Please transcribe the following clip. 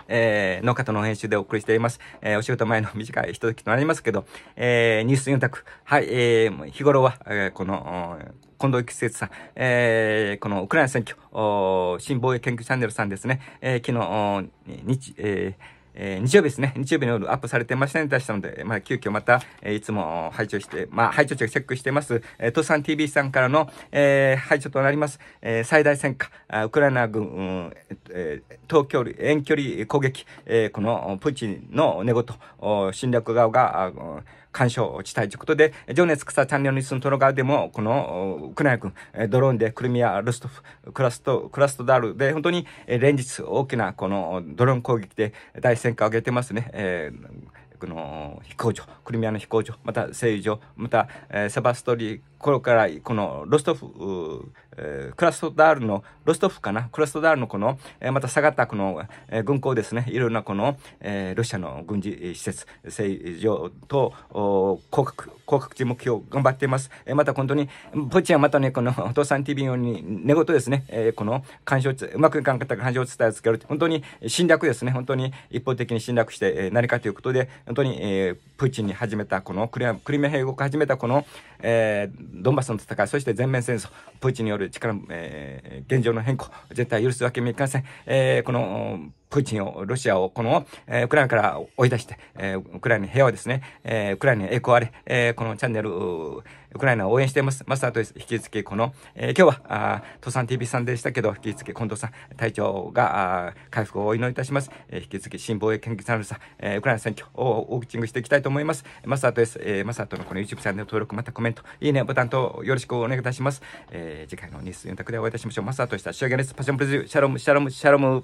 。えー、農家との編集でお送りしています。えー、お仕事前の短いひと時となりますけど、えー、ニュース4択。はい、えー、日頃は、えー、この、近藤季節さん、えー、このウクライナ選挙、新防衛研究チャンネルさんですね、えー、昨日、日、えーえー、日曜日ですね。日曜日の夜アップされてませんでしたので、まあ、急遽また、えー、いつも排除して、まあ、拝聴チェックしてます、えー、トサン TV さんからの、えー、除となります、えー、最大戦果、ウクライナ軍、うん、えー、東京、遠距離攻撃、えー、このプーチンの寝言、侵略側が、干渉したいということで、情熱草チャンネルに住むトロガーでも、この、クナヤ君、ドローンでクリミア、ロストフ、クラスト、クラストダールで、本当に連日大きなこのドローン攻撃で大戦果を上げてますね。えーこの飛行場、クリミアの飛行場、また製油場また、えー、セバストリ、これからこのロストフ、えー、クラストダールの、ロストフかなクラストダールのこの、えー、またがったこの、えー、軍港ですね、いろんなこの、えー、ロシアの軍事施設、政情と、広角、広角地目標頑張っています。えー、また本当に、プーチンはまたね、この、お父さん TV 用に寝言ですね、えー、この、干渉、うまくいかなかった干渉を伝えつける。本当に侵略ですね、本当に一方的に侵略して、えー、何かということで、本当に、えー、プーチンに始めた、このクリ、クリミア併合を始めたこの、えー、ドンバスの戦い、そして全面戦争、プーチンによる力、えー、現状の変更、絶対許すわけにもいかせん。えー、この、プーチンを、ロシアを、この、えウクライナから追い出して、えウクライナに平和ですね、えウクライナへ栄光あれ、えこのチャンネル、ウクライナを応援しています。マスターと引き続き、この、えー、今日は、あ、登山 TV さんでしたけど、引き続き近藤さん、体調が、あ回復をお祈りいたします。えー、引き続き、新防衛研究チャンネルさん、えー、ウクライナ選挙をウォーキングしていきたいと思います。マスターとです。えー、マスターとのこの YouTube チャンネル登録、またコメント、いいねボタンとよろしくお願いいたします。えー、次回のニュース4択でお会いいたしましょう。マスターとした仕上げです。パッションプレゼュシャロム、シャロム、シャロム。